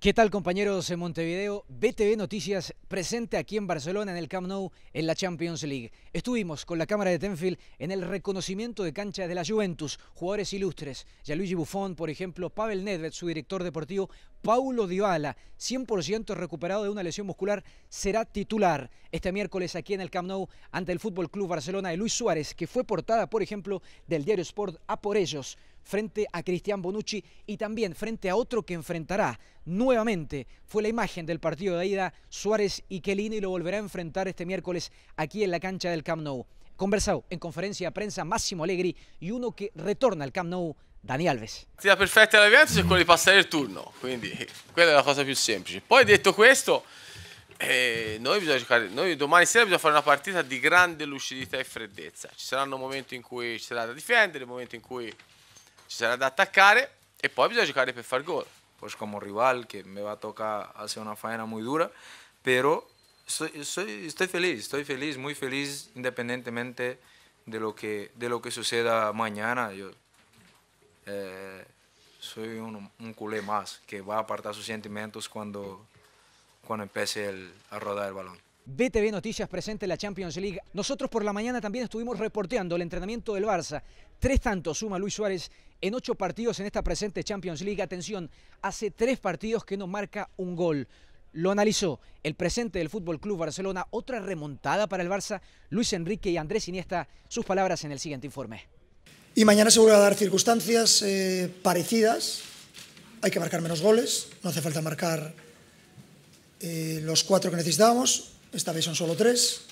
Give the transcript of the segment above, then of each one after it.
¿Qué tal compañeros en Montevideo? BTV Noticias presente aquí en Barcelona en el Camp Nou en la Champions League. Estuvimos con la cámara de Tenfield en el reconocimiento de cancha de la Juventus, jugadores ilustres, Gianluigi Buffon, por ejemplo, Pavel Nedved, su director deportivo, Paulo Dybala, 100% recuperado de una lesión muscular, será titular este miércoles aquí en el Camp Nou ante el Fútbol Club Barcelona de Luis Suárez, que fue portada, por ejemplo, del diario Sport a por ellos frente a Cristian Bonucci y también frente a otro que enfrentará nuevamente. Fue la imagen del partido de ida Suárez y y lo volverá a enfrentar este miércoles aquí en la cancha del Camp Nou. Conversado en conferencia de prensa Massimo Allegri y uno que retorna al Camp Nou Dani Alves. La perfecta perfetta la es quella di passare il turno, quindi quella è la cosa più semplice. Poi detto questo, eh, noi, noi, domani sera bisogna fare una partita di grande lucidità e freddezza. Ci saranno momenti in cui ci sarà da difendere, momenti in cui ci sarà atacar y e poi bisogna giocare per gol. Pues como rival que me va a tocar hacer una faena muy dura, pero soy, estoy feliz, estoy feliz, muy feliz independientemente de lo que, de lo que suceda mañana. Yo eh, soy un, culé más que va a apartar sus sentimientos cuando, cuando empiece a rodar el balón. BTV Noticias presente en la Champions League. Nosotros por la mañana también estuvimos reporteando el entrenamiento del Barça. Tres tantos suma Luis Suárez en ocho partidos en esta presente Champions League. Atención, hace tres partidos que no marca un gol. Lo analizó el presente del Fútbol Club Barcelona. Otra remontada para el Barça. Luis Enrique y Andrés Iniesta. Sus palabras en el siguiente informe. Y mañana seguro va a dar circunstancias eh, parecidas. Hay que marcar menos goles. No hace falta marcar eh, los cuatro que necesitábamos esta vez son solo tres.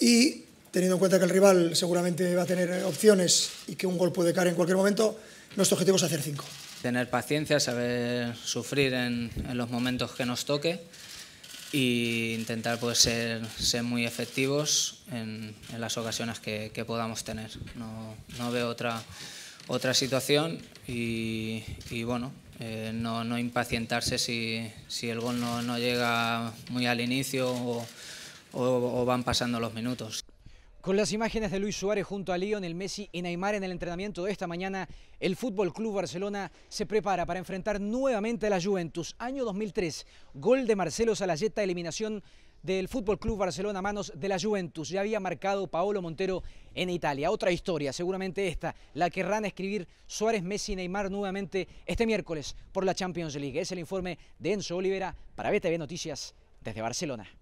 Y teniendo en cuenta que el rival seguramente va a tener opciones y que un gol puede caer en cualquier momento, nuestro objetivo es hacer cinco. Tener paciencia, saber sufrir en, los momentos que nos toque e intentar pues, ser, ser muy efectivos en, las ocasiones que, podamos tener. No, no veo otra, otra situación y, y bueno, eh, no, impacientarse si, el gol no, llega muy al inicio o, van pasando los minutos. Con las imágenes de Luis Suárez junto a el Messi y Neymar en el entrenamiento de esta mañana, el Fútbol Club Barcelona se prepara para enfrentar nuevamente a la Juventus. Año 2003, gol de Marcelo Salayeta, eliminación del Fútbol Club Barcelona a manos de la Juventus. Ya había marcado Paolo Montero en Italia. Otra historia, seguramente esta, la querrán escribir Suárez, Messi y Neymar nuevamente este miércoles por la Champions League. Es el informe de Enzo Olivera para BTV Noticias desde Barcelona.